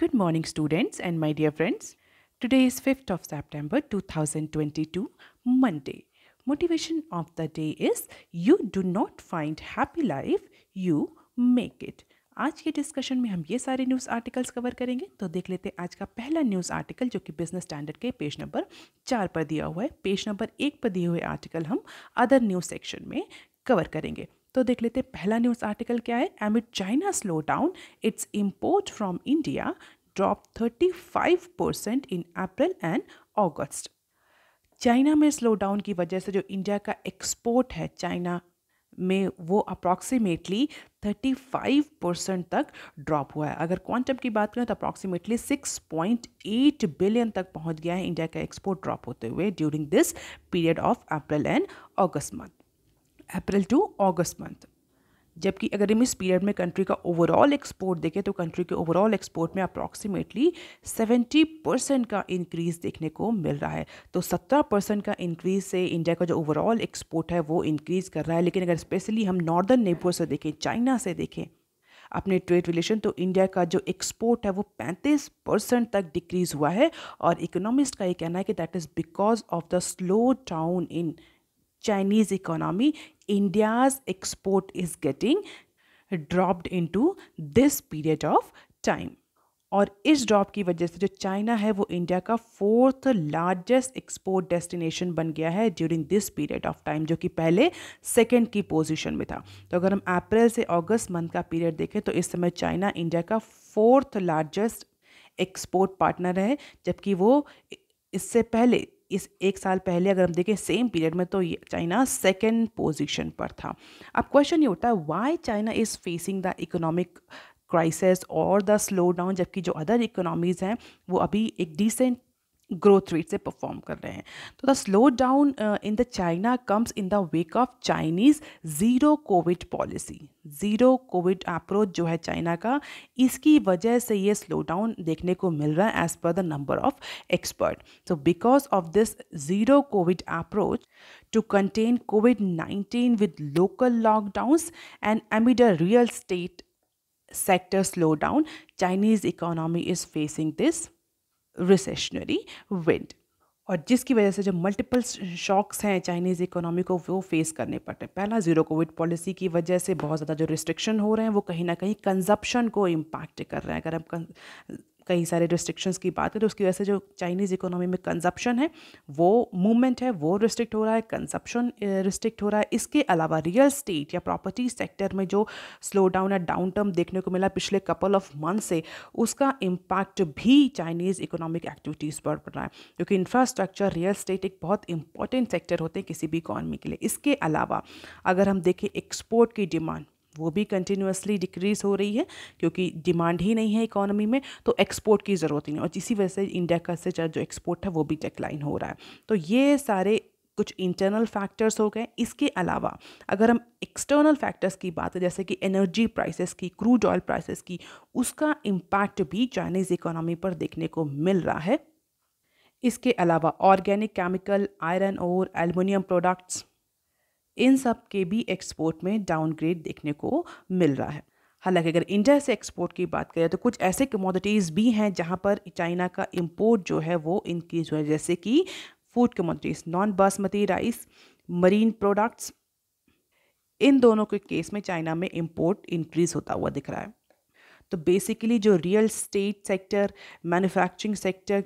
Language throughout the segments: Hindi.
Good morning, students and my dear friends. Today is 5th of September 2022, Monday. Motivation of the day is You do not find happy life, you make it. आज के डिस्कशन में हम ये सारे न्यूज़ आर्टिकल्स कवर करेंगे तो देख लेते हैं आज का पहला न्यूज़ आर्टिकल जो कि बिजनेस स्टैंडर्ड के पेज नंबर चार पर दिया हुआ है पेज नंबर एक पर दिए हुए आर्टिकल हम अदर न्यूज़ सेक्शन में कवर करेंगे तो देख लेते पहला न्यूज़ आर्टिकल क्या है it China slow down its import from India drop thirty five percent in April and August China में स्लो डाउन की वजह से जो इंडिया का एक्सपोर्ट है चाइना में वो अप्रॉक्सीमेटली फाइव परसेंट तक ड्रॉप हुआ है अगर क्वांटम की बात करें तो approximately six point eight billion तक पहुंच गया है इंडिया का एक्सपोर्ट ड्रॉप होते हुए during this period of April and August month April to August month जबकि अगर हम इस पीरियड में कंट्री का ओवरऑल एक्सपोर्ट देखें तो कंट्री के ओवरऑल एक्सपोर्ट में अप्रॉक्सीमेटली 70 परसेंट का इंक्रीज देखने को मिल रहा है तो 70 परसेंट का इंक्रीज से इंडिया का जो ओवरऑल एक्सपोर्ट है वो इंक्रीज़ कर रहा है लेकिन अगर स्पेशली हम नॉर्दर्न नेबर से देखें चाइना से देखें अपने ट्रेड रिलेशन तो इंडिया का जो एक्सपोर्ट है वो 35 परसेंट तक डिक्रीज़ हुआ है और इकोनॉमिस्ट का ये कहना है कि that is because of the slow down in Chinese economy, India's export is getting dropped to this period of time और इस ड्रॉप की वजह से जो चाइना है वो इंडिया का फोर्थ लार्जेस्ट एक्सपोर्ट डेस्टिनेशन बन गया है during this period of time जो कि पहले सेकंड की पोजीशन में था तो अगर हम अप्रैल से अगस्त मंथ का पीरियड देखें तो इस समय चाइना इंडिया का फोर्थ लार्जेस्ट एक्सपोर्ट पार्टनर है जबकि वो इससे पहले इस एक साल पहले अगर हम देखें सेम पीरियड में तो चाइना सेकेंड पोजिशन पर था अब क्वेश्चन ये होता है why China is facing the economic crisis और द स्लो डाउन जबकि जो अदर इकोनॉमीज़ हैं वो अभी एक डिसेंट ग्रोथ रेट से परफॉर्म कर रहे हैं तो the slow down in the China comes in the wake of Chinese zero covid policy zero covid approach जो है चाइना का इसकी वजह से ये स्लो डाउन देखने को मिल रहा है as per the number of expert so because of this zero covid approach to contain covid nineteen with local lockdowns and amid real estate sector slow down Chinese economy is facing this recessionary wind और जिसकी वजह से जो मल्टीपल शॉक्स हैं चाइनीज़ इकोनॉमी को वो फेस करने पड़ते हैं पहला ज़ीरो कोविड पॉलिसी की वजह से बहुत ज़्यादा जो रिस्ट्रिक्शन हो रहे हैं वो कहीं ना कहीं कंजप्शन को इम्पैक्ट कर रहे हैं अगर हम कई सारे रिस्ट्रिक्शंस की बात है तो उसकी वजह से जो चाइनीज़ इकोनॉमी में कंजप्शन है वो मूवमेंट है वो रिस्ट्रिक्ट हो रहा है कंजप्शन रिस्ट्रिक्ट हो रहा है इसके अलावा रियल स्टेट या प्रॉपर्टी सेक्टर में जो स्लो डाउन या डाउन टर्म देखने को मिला पिछले कपल ऑफ मंथ से उसका इम्पैक्ट भी चाइनीज़ इकोनॉमिक एक्टिविटीज़ पर पड़ रहा है क्योंकि इंफ्रास्ट्रक्चर रियल स्टेट एक बहुत इंपॉर्टेंट सेक्टर होते हैं किसी भी इकॉनमी के लिए इसके अलावा अगर हम देखें एक्सपोर्ट की डिमांड वो भी कंटिन्यूसली डिक्रीज़ हो रही है क्योंकि डिमांड ही नहीं है इकोनॉमी में तो एक्सपोर्ट की ज़रूरत ही नहीं और इसी वजह से इंडिया का से जो एक्सपोर्ट है वो भी डिक्लाइन हो रहा है तो ये सारे कुछ इंटरनल फैक्टर्स हो गए इसके अलावा अगर हम एक्सटर्नल फैक्टर्स की बात है जैसे कि एनर्जी प्राइसेस की क्रूड ऑयल प्राइसेस की उसका इम्पैक्ट भी चाइनीज़ इकोनॉमी पर देखने को मिल रहा है इसके अलावा ऑर्गेनिक केमिकल आयरन और एल्युमिनियम प्रोडक्ट्स इन सब के भी एक्सपोर्ट में डाउनग्रेड देखने को मिल रहा है हालांकि अगर इंडिया से एक्सपोर्ट की बात करें तो कुछ ऐसे कमोडिटीज़ भी हैं जहाँ पर चाइना का इम्पोर्ट जो है वो इंक्रीज हुआ है जैसे कि food commodities non basmati rice marine products इन दोनों के केस में चाइना में इम्पोर्ट इंक्रीज़ होता हुआ दिख रहा है तो बेसिकली जो real estate sector manufacturing sector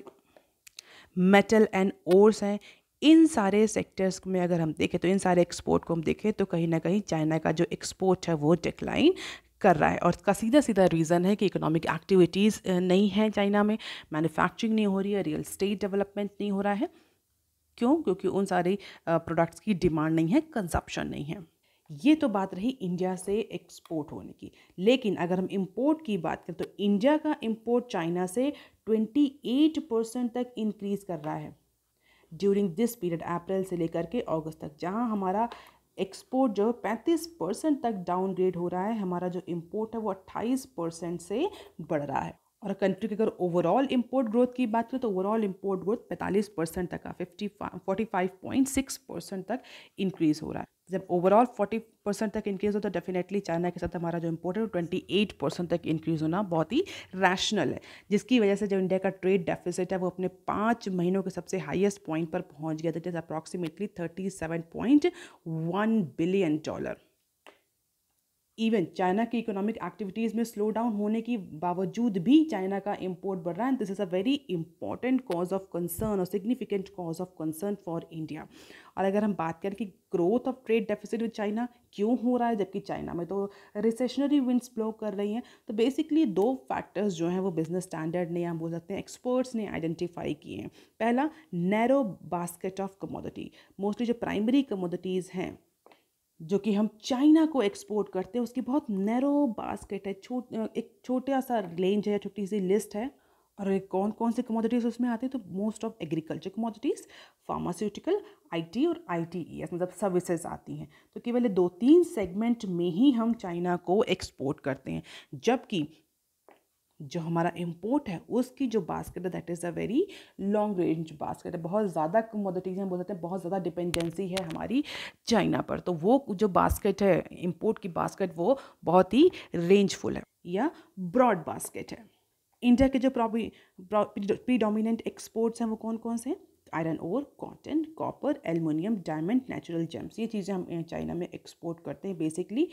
metal and ores हैं इन सारे सेक्टर्स में अगर हम देखें तो इन सारे एक्सपोर्ट को हम देखें तो कहीं ना कहीं चाइना का जो एक्सपोर्ट है वो डिक्लाइन कर रहा है और इसका सीधा सीधा रीज़न है कि इकोनॉमिक एक्टिविटीज़ नहीं है चाइना में मैन्युफैक्चरिंग नहीं हो रही है रियल स्टेट डेवलपमेंट नहीं हो रहा है क्यों क्योंकि उन सारी प्रोडक्ट्स की डिमांड नहीं है कंजप्शन नहीं है ये तो बात रही इंडिया से एक्सपोर्ट होने की लेकिन अगर हम इम्पोर्ट की बात करें तो इंडिया का इम्पोर्ट चाइना से एट परसेंट तक इंक्रीज़ कर रहा है ड्यूरिंग दिस पीरियड अप्रैल से लेकर के अगस्त तक जहाँ हमारा एक्सपोर्ट जो है पैंतीस परसेंट तक डाउनग्रेड हो रहा है हमारा जो इम्पोर्ट है वो अट्ठाईस परसेंट से बढ़ रहा है और कंट्री की अगर ओवरऑल इम्पोर्ट ग्रोथ की बात करें तो ओवरऑल इम्पोर्ट ग्रोथ पैंतालीस परसेंट तक का पॉइंट सिक्स परसेंट तक इंक्रीज हो रहा है जब ओवरऑल फोर्टी परसेंट तक इंक्रीज हो तो डेफिनेटली चाइना के साथ हमारा जो इम्पोर्ट है वो ट्वेंटी एट परसेंट तक इंक्रीज होना बहुत ही रैशनल है जिसकी वजह से जो इंडिया का ट्रेड डेफिसिट है वो अपने पाँच महीनों के सबसे हाईएस्ट पॉइंट पर पहुंच गया था जैसे approximately thirty seven point one billion dollar even China की इकोनॉमिक एक्टिविटीज़ में स्लो डाउन होने के बावजूद भी चाइना का इम्पोर्ट बढ़ रहा है this is a very important cause of concern और significant cause of concern for India और अगर हम बात करें कि growth of trade deficit with China क्यों हो रहा है जबकि चाइना में तो रिसेशनरी विंड्स ब्लो कर रही हैं तो बेसिकली दो फैक्टर्स जो हैं वो बिजनेस स्टैंडर्ड ने हम बोल सकते हैं एक्सपर्ट्स ने आइडेंटिफाई किए हैं पहला narrow basket of commodity mostly जो प्राइमरी कमोडिटीज़ हैं जो कि हम चाइना को एक्सपोर्ट करते हैं उसकी बहुत नैरो बास्केट है छोट एक छोटा सा रेंज है छोटी सी लिस्ट है और कौन कौन से कमोडिटीज़ उसमें आते हैं तो most of agriculture commodities pharmaceutical IT और आईटीईएस मतलब सर्विसेज आती हैं तो केवल दो तीन सेगमेंट में ही हम चाइना को एक्सपोर्ट करते हैं जबकि जो हमारा इम्पोर्ट है उसकी जो बास्केट है that is a very long range basket है बहुत ज़्यादा कमोडिटीज़ हम बोल सकते हैं बहुत ज़्यादा डिपेंडेंसी है हमारी चाइना पर तो वो जो बास्केट है इम्पोर्ट की बास्केट वो बहुत ही रेंजफुल है या ब्रॉड बास्केट है इंडिया के जो प्रीडोमिनेंट एक्सपोर्ट्स हैं वो कौन कौन से हैं iron ore cotton copper aluminium diamond natural gems ये चीज़ें हम चाइना में एक्सपोर्ट करते हैं basically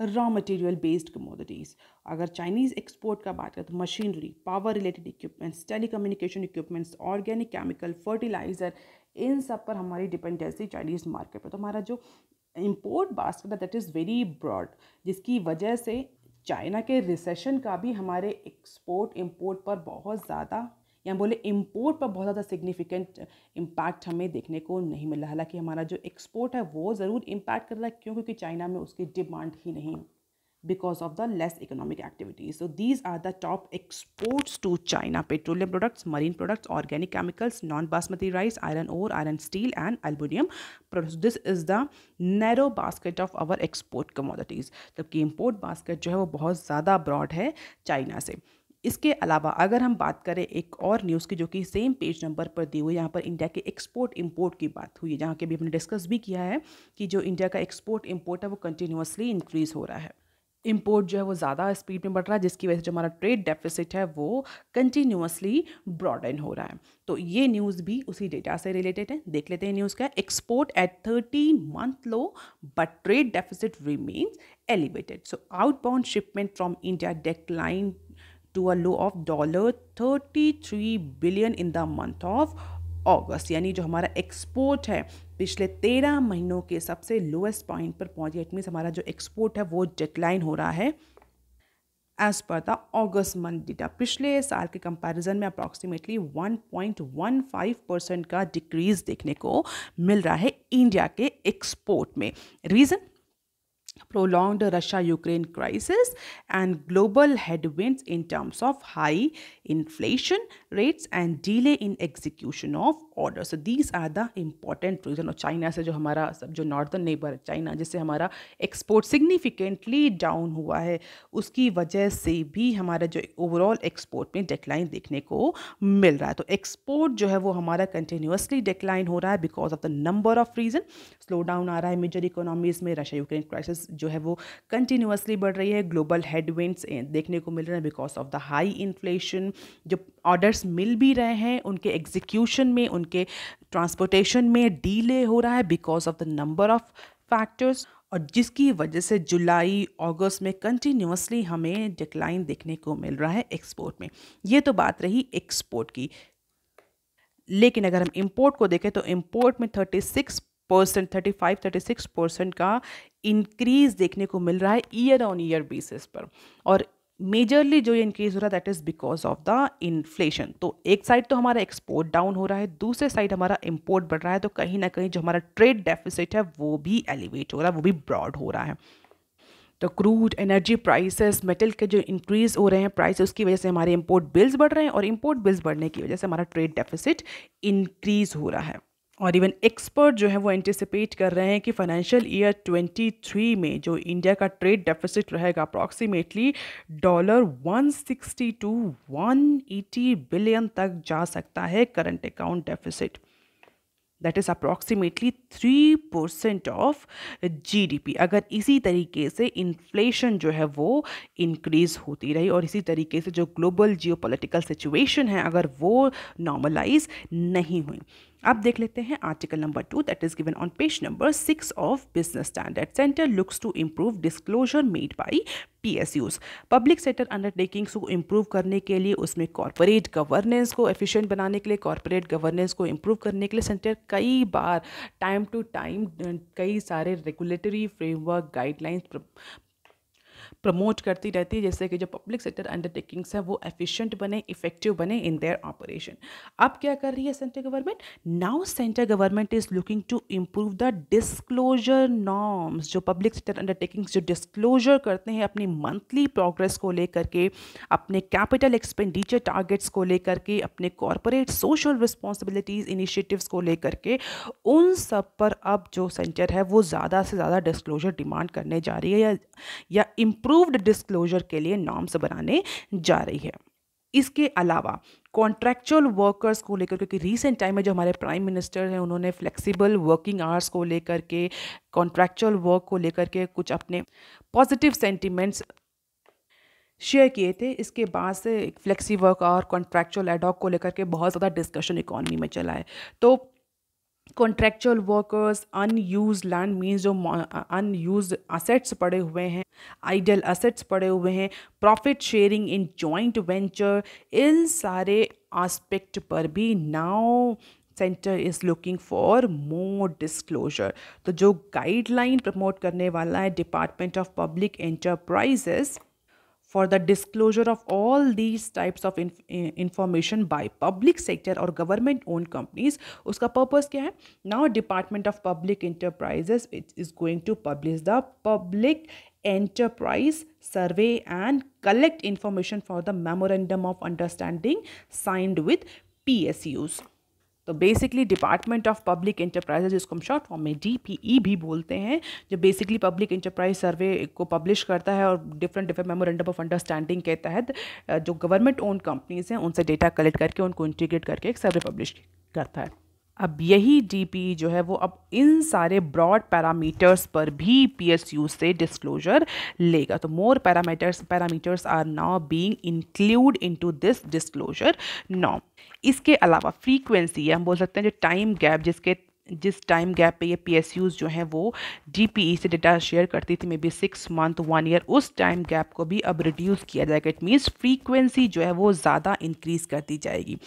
raw material based commodities अगर चाइनीज़ एक्सपोर्ट का बात करें तो machinery power related equipments telecommunication equipments organic chemical fertiliser इन सब पर हमारी डिपेंडेंसी चाइनीज़ मार्केट पर तो हमारा जो इम्पोर्ट बास्केट है दैट इज़ वेरी ब्रॉड जिसकी वजह से चाइना के रिसेशन का भी हमारे एक्सपोर्ट इम्पोर्ट पर बहुत ज़्यादा या बोले इम्पोर्ट पर बहुत ज़्यादा सिग्निफिकेंट इम्पैक्ट uh, हमें देखने को नहीं मिला हालांकि हमारा जो एक्सपोर्ट है वो ज़रूर इम्पैक्ट कर रहा है क्यों क्योंकि चाइना में उसकी डिमांड ही नहीं because of the less economic activities so these are the top exports to China petroleum products marine products organic chemicals non basmati rice iron ore iron steel and aluminium this is the narrow basket of our export commodities जबकि इम्पोर्ट बास्केट जो है वो बहुत ज़्यादा ब्रॉड है चाइना से इसके अलावा अगर हम बात करें एक और न्यूज़ की जो कि सेम पेज नंबर पर दी हुई यहाँ पर इंडिया के एक्सपोर्ट इंपोर्ट की बात हुई है जहाँ के भी हमने डिस्कस भी किया है कि जो इंडिया का एक्सपोर्ट इंपोर्ट है वो कंटिन्यूसली इंक्रीज़ हो रहा है इम्पोर्ट जो है वो ज़्यादा स्पीड में बढ़ रहा है जिसकी वजह से जो हमारा ट्रेड डेफिसिट है वो कंटिन्यूसली ब्रॉडन हो रहा है तो ये न्यूज़ भी उसी डेटा से रिलेटेड है देख लेते हैं न्यूज़ का export at thirteen month low but trade deficit remains elevated so outbound shipment from India decline to a low of dollar three billion in the month of August यानी जो हमारा एक्सपोर्ट है पिछले तेरह महीनों के सबसे लोएस्ट पॉइंट पर पहुंच गया इट मीन्स हमारा जो एक्सपोर्ट है वो डिक्लाइन हो रहा है as per the August month data पिछले साल के कंपैरिजन में अप्रॉक्सीमेटली 1.15 परसेंट का डिक्रीज देखने को मिल रहा है इंडिया के एक्सपोर्ट में reason prolonged Russia Ukraine crisis and global headwinds in terms of high inflation rates and delay in execution of orders. So these are the important reason और चाइना से जो हमारा सब जो नॉर्दर्न नेबर चाइना जिससे हमारा एक्सपोर्ट सिग्निफिकेंटली डाउन हुआ है उसकी वजह से भी हमारा जो ओवरऑल एक्सपोर्ट में डिक्लाइन देखने को मिल रहा है तो एक्सपोर्ट जो है वो हमारा कंटिन्यूसली डिक्लाइन हो रहा है because of the number of reason slow down आ रहा है मेजर इकोनॉमीज़ में रशिया यूक्रेन क्राइसिस जो है वो कंटिन्यूसली बढ़ रही है ग्लोबल हेडविंड्स देखने को मिल रहे हैं because of the high inflation जो ऑर्डर्स मिल भी रहे हैं उनके एग्जीक्यूशन में उनके ट्रांसपोर्टेशन में डीले हो रहा है because of the number of factors और जिसकी वजह से जुलाई अगस्त में कंटिन्यूसली हमें डिक्लाइन देखने को मिल रहा है एक्सपोर्ट में ये तो बात रही एक्सपोर्ट की लेकिन अगर हम इम्पोर्ट को देखें तो इम्पोर्ट में six percent thirty five thirty six percent का इंक्रीज देखने को मिल रहा है ईयर ऑन ईयर बेसिस पर और मेजरली जो ये इंक्रीज हो रहा है that is because of the inflation तो एक साइड तो हमारा एक्सपोर्ट डाउन हो रहा है दूसरे साइड हमारा इम्पोर्ट बढ़ रहा है तो कहीं ना कहीं जो हमारा ट्रेड डेफिसिट है वो भी एलिवेट हो रहा है वो भी ब्रॉड हो रहा है तो क्रूड एनर्जी प्राइसेस मेटल के जो इंक्रीज़ हो रहे हैं प्राइस उसकी वजह से हमारे इम्पोर्ट बिल्स बढ़ रहे हैं और इम्पोर्ट बिल्स बढ़ने की वजह से हमारा ट्रेड डेफिसिट इंक्रीज़ हो रहा है और इवन एक्सपर्ट जो है वो एंटिसिपेट कर रहे हैं कि फाइनेंशियल ईयर 23 में जो इंडिया का ट्रेड डेफिसिट रहेगा अप्रॉक्सीमेटली डॉलर 160 टू 180 बिलियन तक जा सकता है current account deficit that is approximately three percent of GDP अगर इसी तरीके से इन्फ्लेशन जो है वो इंक्रीज होती रही और इसी तरीके से जो ग्लोबल जियो पोलिटिकल सिचुएशन है अगर वो नॉर्मलाइज नहीं हुई अब देख लेते हैं article number two that is given on page number six of business standard centre looks to improve disclosure made by PSUs public sector undertakings को इम्प्रूव करने के लिए उसमें कॉरपोरेट गवर्नेंस को एफिशिएंट बनाने के लिए कॉरपोरेट गवर्नेंस को इम्प्रूव करने के लिए सेंटर कई बार टाइम टू टाइम कई सारे रेगुलेटरी फ्रेमवर्क गाइडलाइंस प्रमोट करती रहती है जैसे कि जो पब्लिक सेक्टर अंडरटेकिंग्स हैं वो एफिशिएंट बने इफेक्टिव बने इन देयर ऑपरेशन अब क्या कर रही है central government now central government is looking to improve the disclosure norms जो पब्लिक सेक्टर अंडरटेकिंग्स जो डिस्क्लोजर करते हैं अपनी मंथली प्रोग्रेस को लेकर के अपने कैपिटल एक्सपेंडिचर टारगेट्स को लेकर के अपने कॉरपोरेट सोशल रिस्पॉन्सिबिलिटीज इनिशिएटिव्स को लेकर के उन सब पर अब जो सेंटर है वो ज़्यादा से ज़्यादा डिस्क्लोजर डिमांड करने जा रही है या, या इम्प्रूव इम्प्रूव्ड डिस्क्लोजर के लिए नॉर्म्स बनाने जा रही है इसके अलावा कॉन्ट्रैक्चुअल वर्कर्स को लेकर क्योंकि रीसेंट टाइम में जो हमारे प्राइम मिनिस्टर हैं उन्होंने फ्लेक्सिबल वर्किंग आवर्स को लेकर के कॉन्ट्रैक्चुअल वर्क को लेकर के कुछ अपने पॉजिटिव सेंटिमेंट्स शेयर किए थे इसके बाद से फ्लेक्सी वर्क और कॉन्ट्रैक्चुअल एडॉक को लेकर के बहुत ज़्यादा डिस्कशन इकॉनमी में चला है तो contractual workers unused land means जो अनयूज असेट्स uh, पड़े हुए हैं आइडल असेट्स पड़े हुए हैं profit sharing in joint venture इन सारे आस्पेक्ट पर भी now centre is looking for more disclosure तो जो गाइडलाइन प्रमोट करने वाला है department of public enterprises for the disclosure of all these types of information by public sector or government owned companies उसका purpose क्या now department of public enterprises it is going to publish the public enterprise survey and collect information for the memorandum of understanding signed with PSUs तो basically department of public enterprises जिसको हम शॉर्ट फॉर्म में डी e भी बोलते हैं जो बेसिकली पब्लिक इंटरप्राइज सर्वे को पब्लिश करता है और different different memorandum of understanding के तहत जो गवर्नमेंट ओन कंपनीज हैं उनसे डेटा कलेक्ट करके उनको इंटीग्रेट करके एक सर्वे पब्लिश करता है अब यही डीपी e जो है वो अब इन सारे ब्रॉड पैरामीटर्स पर भी पीएसयू से डिस्क्लोजर लेगा तो more parameters parameters are now being include into this disclosure now इसके अलावा फ्रीक्वेंसी हम बोल सकते हैं जो टाइम गैप जिसके जिस टाइम गैप पे ये पी जो हैं वो डी e से डेटा शेयर करती थी maybe six month one year उस टाइम गैप को भी अब रिड्यूस किया जाएगा इट मीन्स फ्रीक्वेंसी जो है वो ज़्यादा इंक्रीज़ कर दी जाएगी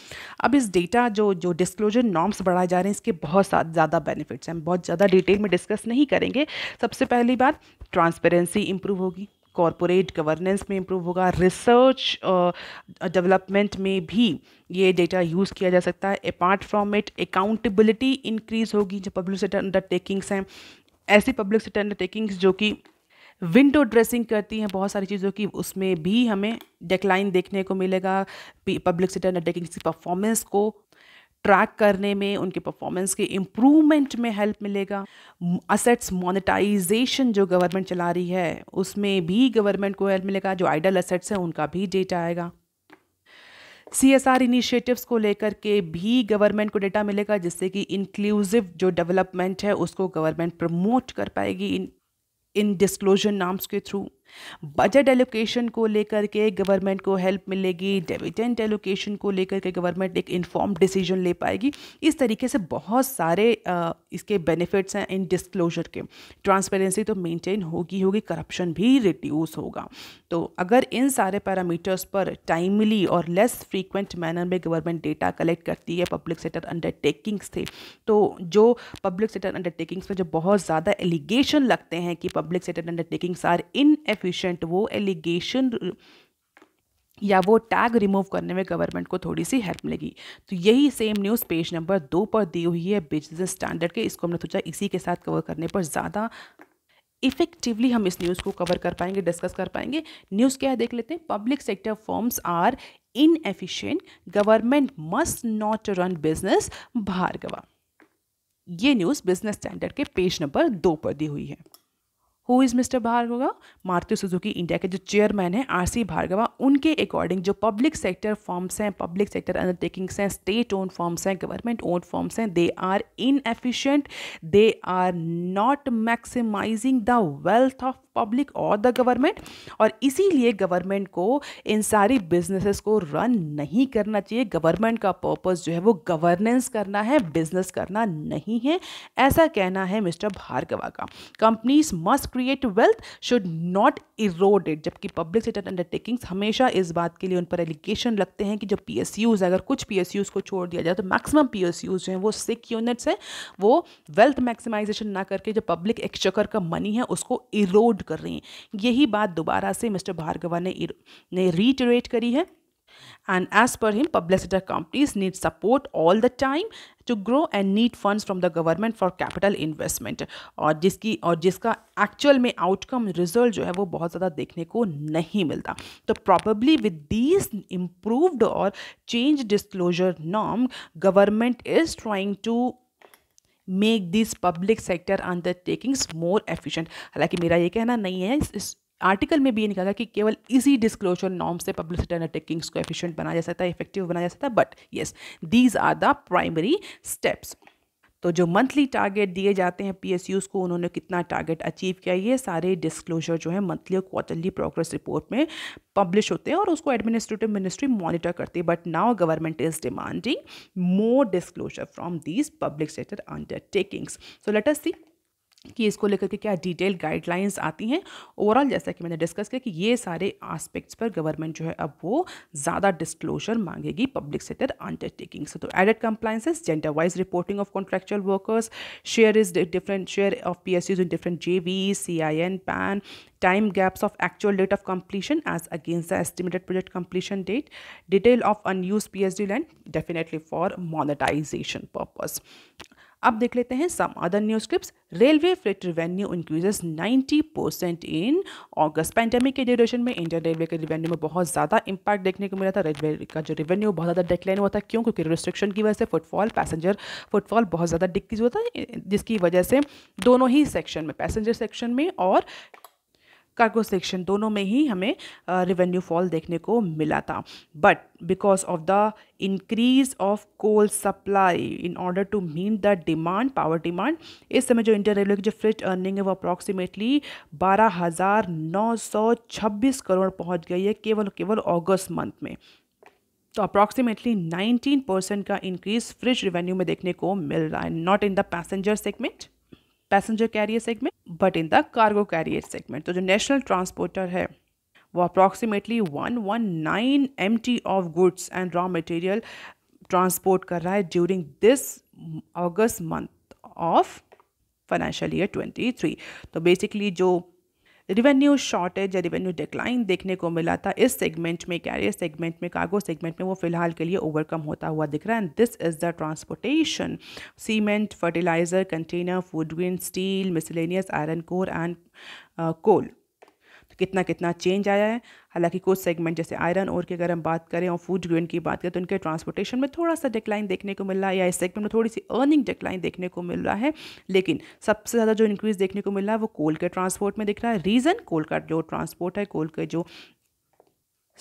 अब इस डेटा जो जो डिस्क्लोजर नॉर्म्स बढ़ाए जा रहे हैं इसके बहुत ज़्यादा बेनिफिट्स हैं बहुत ज़्यादा डिटेल में डिस्कस नहीं करेंगे सबसे पहली बात ट्रांसपेरेंसी इंप्रूव होगी कॉरपोरेट गवर्नेंस में इम्प्रूव होगा रिसर्च डेवलपमेंट uh, में भी ये डेटा यूज़ किया जा सकता है apart from it accountability increase होगी जो पब्लिक सेक्टर अंडरटेकिंग्स हैं ऐसी पब्लिक सेक्टर अंडरटेकिंग्स जो कि विंडो ड्रेसिंग करती हैं बहुत सारी चीज़ों की उसमें भी हमें डेक्लाइन देखने को मिलेगा पब्लिक सेक्टर अंडरटेकिंग्स की परफॉर्मेंस को ट्रैक करने में उनके परफॉर्मेंस के इम्प्रूवमेंट में हेल्प मिलेगा असेट्स मोनेटाइजेशन जो गवर्नमेंट चला रही है उसमें भी गवर्नमेंट को हेल्प मिलेगा जो आइडल असेट्स हैं उनका भी डेटा आएगा सी एस आर इनिशिएटिव्स को लेकर के भी गवर्नमेंट को डेटा मिलेगा जिससे कि इंक्लूसिव जो डेवलपमेंट है उसको गवर्नमेंट प्रमोट कर पाएगी इन इन डिस्क्लोजर नाम्स के थ्रू बजट एलोकेशन को लेकर के गवर्नमेंट को हेल्प मिलेगी डिविडेंट एलोकेशन को लेकर के गवर्नमेंट एक इन्फॉर्म डिसीजन ले पाएगी इस तरीके से बहुत सारे इसके बेनिफिट्स हैं इन डिस्क्लोजर के ट्रांसपेरेंसी तो मेंटेन होगी होगी करप्शन भी रिड्यूस होगा तो अगर इन सारे पैरामीटर्स पर टाइमली और लेस फ्रीक्वेंट मैनर में गवर्नमेंट डेटा कलेक्ट करती है पब्लिक सेक्टर अंडरटेकिंग्स थे तो जो पब्लिक सेक्टर अंडरटेकिंग्स में जो बहुत ज़्यादा एलिगेशन लगते हैं कि public sector undertakings are insufficient वो एलिगेशन या वो टैग रिमूव करने में गवर्नमेंट को थोड़ी सी हेल्प मिलेगी तो यही सेम न्यूज़ पेज नंबर दो पर दी हुई है बिजनेस स्टैंडर्ड के इसको हमने सोचा इसी के साथ कवर करने पर ज़्यादा इफेक्टिवली हम इस न्यूज़ को कवर कर पाएंगे डिस्कस कर पाएंगे न्यूज़ क्या है देख लेते हैं public sector firms are inefficient government must not run business Bhargava ये न्यूज़ बिजनेस स्टैंडर्ड के पेज नंबर दो पर दी हुई है who is mister Bhargava Maruti Suzuki India के जो चेयरमैन हैं आर सी भार्गवा उनके अकॉर्डिंग जो पब्लिक सेक्टर फॉर्म्स हैं पब्लिक सेक्टर अंडरटेकिंग्स हैं स्टेट ओन फॉर्म्स हैं गवर्नमेंट ओन फॉर्म्स हैं they are inefficient they are not maximising the wealth of public और द गवर्नमेंट और इसीलिए गवर्नमेंट को इन सारी बिजनेसेस को रन नहीं करना चाहिए गवर्नमेंट का पर्पस जो है वो गवर्नेंस करना है बिजनेस करना नहीं है ऐसा कहना है मिस्टर भार्गवा का companies must create wealth should not eroded जबकि पब्लिक सेक्टर अंडरटेकिंग्स हमेशा इस बात के लिए उन पर एलिगेशन लगते हैं कि जो पी अगर कुछ पी को छोड़ दिया जाए तो मैक्सिमम पी जो हैं वो सिक यूनिट्स हैं वो वेल्थ मैक्सिमाइजेशन ना करके जो पब्लिक एक्सचकर का मनी है उसको इरोड सपोर्ट कर रही हैं यही बात दोबारा से मिस्टर भार्गवा ने ने रीटरेट करी है and as per him public sector companies need support all the time to grow and need funds from the government for capital investment और जिसकी और जिसका एक्चुअल में आउटकम रिजल्ट जो है वो बहुत ज़्यादा देखने को नहीं मिलता तो प्रॉबली विद दीज इम्प्रूवड और चेंज डिस्क्लोजर नॉम government is trying to make this public sector undertakings more efficient हालांकि मेरा ये कहना नहीं है इस आर्टिकल में भी ये निकाला कि केवल इसी डिस्क्लोजर नॉर्म से पब्लिक सेक्टर अंडरटेकिंग्स को एफिशिएंट बनाया जा सकता है इफेक्टिव बनाया जा सकता है but yes these are the primary steps तो जो मंथली टारगेट दिए जाते हैं पी को उन्होंने कितना टारगेट अचीव किया ये सारे डिस्क्लोजर जो है मंथली और क्वार्टरली प्रोग्रेस रिपोर्ट में पब्लिश होते हैं और उसको एडमिनिस्ट्रेटिव मिनिस्ट्री मॉनिटर करती है but now government is demanding more disclosure from these public sector undertakings so let us see कि इसको लेकर के क्या डिटेल गाइडलाइंस आती हैं ओवरऑल जैसा कि मैंने डिस्कस किया कि ये सारे आस्पेक्ट्स पर गवर्नमेंट जो है अब वो ज़्यादा डिस्क्लोजर मांगेगी पब्लिक सेक्टर अंडरटेकिंग से तो added compliances gender wise reporting of contractual workers share is different share of P S in different J V C I N pan actual date of completion as against the estimated project completion date detail of date, detail P H D land definitely for monetisation purpose अब देख लेते हैं some other news clips railway fleet revenue increases 90 percent in August pandemic के ड्यूरेशन में इंडियन रेलवे के रिवेन्यू में बहुत ज़्यादा इंपैक्ट देखने को मिला था रेलवे का जो रेवेन्यू बहुत ज़्यादा डिक्लाइन हुआ था क्यों क्योंकि रिस्ट्रिक्शन की वजह से फुटफॉल पैसेंजर फुटफॉल बहुत ज़्यादा डिक्रीज हुआ था जिसकी वजह से दोनों ही सेक्शन में पैसेंजर सेक्शन में और कार्गो सेक्शन दोनों में ही हमें रेवेन्यू फॉल देखने को मिला था but because of the increase of coal supply in order to meet the demand power demand इस समय जो इंडियन रेलवे की जो फ्रिज अर्निंग है वो अप्रॉक्सीमेटली बारह हज़ार नौ सौ छब्बीस करोड़ पहुंच गई है केवल केवल अगस्त मंथ में तो अप्रॉक्सीमेटली 19 परसेंट का इंक्रीज फ्रिज रेवेन्यू में देखने को मिल रहा है not in the passenger segment passenger carrier segment but in the cargo carrier segment तो जो नेशनल ट्रांसपोर्टर है वो approximately one one nine M T of goods and raw material transport कर रहा है during this August month of financial year twenty three तो बेसिकली जो रिवेन्यू शॉर्टेज या रिवेन्यू डिक्लाइन देखने को मिला था इस सेगमेंट में कैरियर सेगमेंट में कार्गो सेगमेंट में वो फिलहाल के लिए ओवरकम होता हुआ दिख रहा है and this is the transportation cement fertiliser container food grain steel miscellaneous iron ore and coal तो कितना कितना चेंज आया है हालांकि कुछ सेगमेंट जैसे आयरन और की अगर हम बात करें और फूड ग्रेन की बात करें तो इनके ट्रांसपोर्टेशन में थोड़ा सा डिक्लाइन देखने को मिल रहा है या इस सेगमेंट में थोड़ी सी अर्निंग डिक्लाइन देखने को मिल रहा है लेकिन सबसे ज़्यादा जो इंक्रीज़ देखने को मिल रहा है वो कोल के ट्रांसपोर्ट में दिख रहा है रीज़न कोल का जो ट्रांसपोर्ट है कोल के जो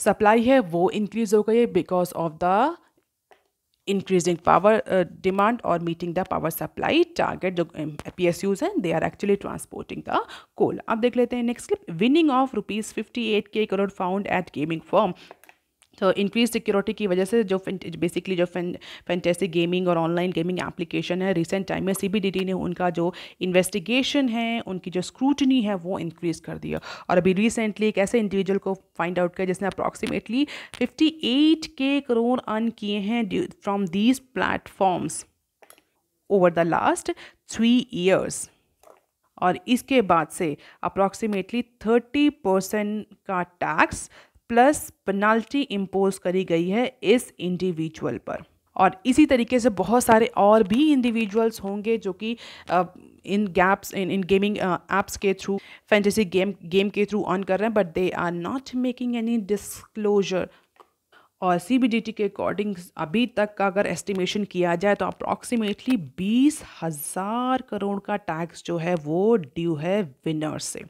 सप्लाई है वो इंक्रीज़ हो गई है because of the increasing power uh, demand or meeting the power supply target जो PSUs and they are actually transporting the coal Now, देख लेते next clip winning of rupees 58k crore found at gaming firm तो इंक्रीज सिक्योरिटी की वजह से जो बेसिकली जो फैंटेसी गेमिंग और ऑनलाइन गेमिंग एप्लीकेशन है रिसेंट टाइम में सीबीडीटी ने उनका जो इन्वेस्टिगेशन है उनकी जो स्क्रूटनी है वो इंक्रीज़ कर दिया और अभी रिसेंटली एक ऐसे इंडिविजुअल को फाइंड आउट किया जिसने अप्रॉक्सीमेटली फिफ्टी के करोड़ अर्न किए हैं from these platforms over the last three years और इसके बाद से अप्रॉक्सीमेटली थर्टी परसेंट का टैक्स प्लस पेनाल्टी इम्पोज करी गई है इस इंडिविजुअल पर और इसी तरीके से बहुत सारे और भी इंडिविजुअल्स होंगे जो कि इन गैप्स इन इन गेमिंग एप्स के थ्रू फैंटेसी गेम गेम के थ्रू ऑन कर रहे हैं but they are not making any disclosure और सी के अकॉर्डिंग अभी तक का अगर एस्टिमेशन किया जाए तो अप्रॉक्सीमेटली बीस हज़ार करोड़ का टैक्स जो है वो ड्यू है विनर्स से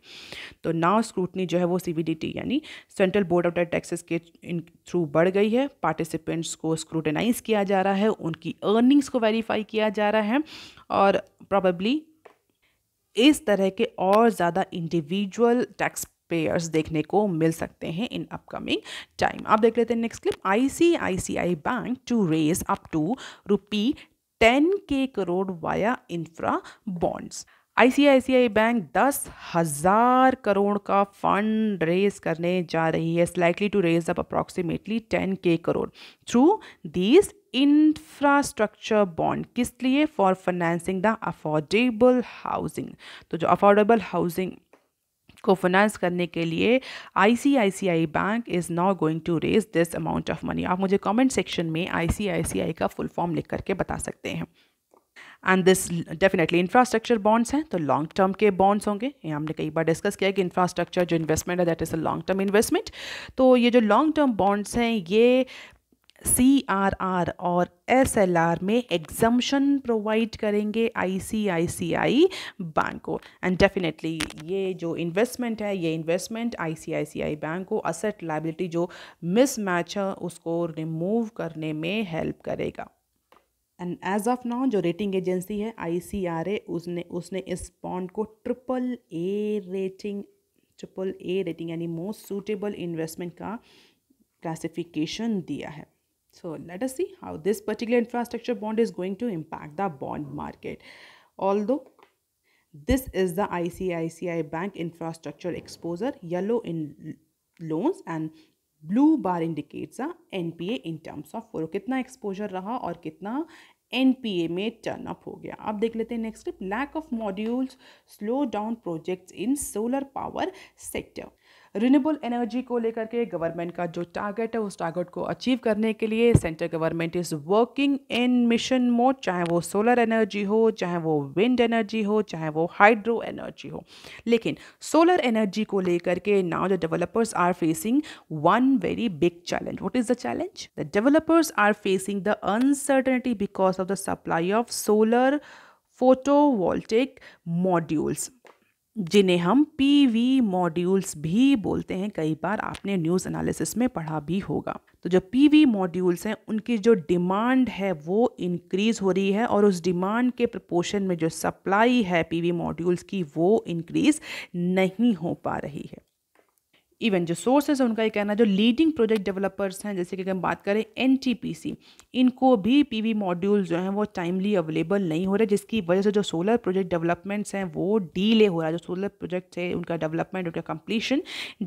तो नाउ स्क्रूटनी जो है वो सी यानी सेंट्रल बोर्ड ऑफ टैक्सेस के थ्रू बढ़ गई है पार्टिसिपेंट्स को स्क्रूटनाइज किया जा रहा है उनकी अर्निंग्स को वेरीफाई किया जा रहा है और प्रॉबली इस तरह के और ज़्यादा इंडिविजुअल टैक्स पेयर्स देखने को मिल सकते हैं इन अपकमिंग टाइम आप देख लेते हैं next clip ICICI bank to raise up to rupee ten K crore via infra bonds ICICI bank दस हज़ार करोड़ का फंड रेज करने जा रही है slightly to raise up approximately ten K crore through these infrastructure bond किस लिए for financing the affordable housing तो जो अफोर्डेबल हाउसिंग को फाइनेंस करने के लिए I bank is not going to raise this amount of money आप मुझे कमेंट सेक्शन में आई का फुल फॉर्म लिख करके बता सकते हैं and this definitely infrastructure bonds हैं तो लॉन्ग टर्म के बॉन्ड्स होंगे ये हमने कई बार डिस्कस किया कि इंफ्रास्ट्रक्चर जो इन्वेस्टमेंट है that is a long term investment तो ये जो लॉन्ग टर्म बॉन्ड्स हैं ये सी आर आर और एस एल आर में एग्जम्पन प्रोवाइड करेंगे I C I C I bank को एंड डेफिनेटली ये जो इन्वेस्टमेंट है ये investment I C I C I bank को असेट लाइबिलिटी जो मिसमैच है उसको रिमूव करने में हेल्प करेगा एंड एज ऑफ नाउ जो रेटिंग एजेंसी है आई सी आर ए उसने उसने इस बॉन्ड को triple A rating triple A rating यानी मोस्ट सूटेबल इन्वेस्टमेंट का क्लासिफिकेशन दिया है So let us see how this particular infrastructure bond is going to impact the bond market. Although this is the ICICI bank infrastructure exposure, yellow in loans and blue bar indicates a npa in terms of for kitna exposure raha aur kitna npa mein turn up ho gaya ab dekh lete hain next लेते हैं next step lack of modules slow down projects in renewable energy को लेकर के गवर्नमेंट का जो टारगेट है उस टारगेट को अचीव करने के लिए central government is working in mission mode चाहे वो सोलर एनर्जी हो चाहे वो विंड एनर्जी हो चाहे वो हाइड्रो एनर्जी हो लेकिन सोलर एनर्जी को लेकर के now the developers are facing one very big challenge what is the challenge the developers are facing the uncertainty because of the supply of solar photovoltaic modules जिन्हें हम पीवी मॉड्यूल्स भी बोलते हैं कई बार आपने न्यूज़ एनालिसिस में पढ़ा भी होगा तो जो पीवी मॉड्यूल्स हैं उनकी जो डिमांड है वो इंक्रीज़ हो रही है और उस डिमांड के प्रपोर्शन में जो सप्लाई है पीवी मॉड्यूल्स की वो इंक्रीज़ नहीं हो पा रही है इवन जो सोर्सेज है उनका ये कहना है जो लीडिंग प्रोजेक्ट डेवलपर्स हैं जैसे कि अगर हम बात करें एन इनको भी पी मॉड्यूल जो हैं वो टाइमली अवेलेबल नहीं हो रहे जिसकी वजह से जो सोलर प्रोजेक्ट डेवलपमेंट्स हैं वो डीले हो रहा है जो सोलर प्रोजेक्ट्स है उनका डेवलपमेंट उनका कंप्लीशन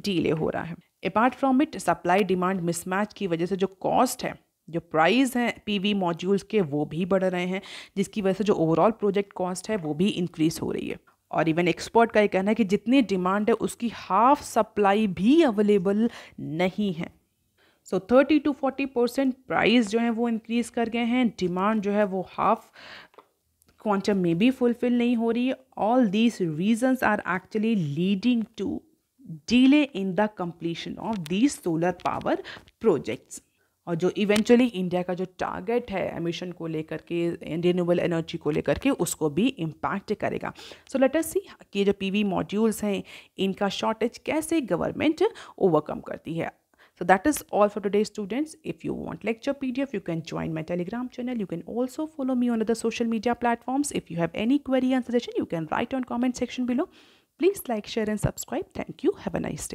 डीले हो रहा है apart from it supply demand mismatch की वजह से जो कॉस्ट है जो प्राइस हैं पीवी मॉड्यूल्स के वो भी बढ़ रहे हैं जिसकी वजह से जो ओवरऑल प्रोजेक्ट कॉस्ट है वो भी इंक्रीज़ हो रही है और इवन एक्सपर्ट का ये कहना है कि जितनी डिमांड है उसकी हाफ सप्लाई भी अवेलेबल नहीं है so thirty to forty percent price जो है वो इंक्रीज़ कर गए हैं डिमांड जो है वो हाफ क्वांटम में भी फुलफिल नहीं हो रही all these reasons are actually leading to delay in the completion of these solar power projects और जो इवेंचुअली इंडिया का जो टारगेट है एमिशन को लेकर के रिन्यूबल एनर्जी को लेकर के उसको भी इम्पैक्ट करेगा सो लेट अस सी कि जो पी वी मॉड्यूल्स हैं इनका शॉर्टेज कैसे गवर्नमेंट ओवरकम करती है so that is all for today students if you want lecture P D F you can join my Telegram channel you can also follow me on other social media platforms if you have any query and suggestion you can write on comment section below please like share and subscribe thank you have a nice day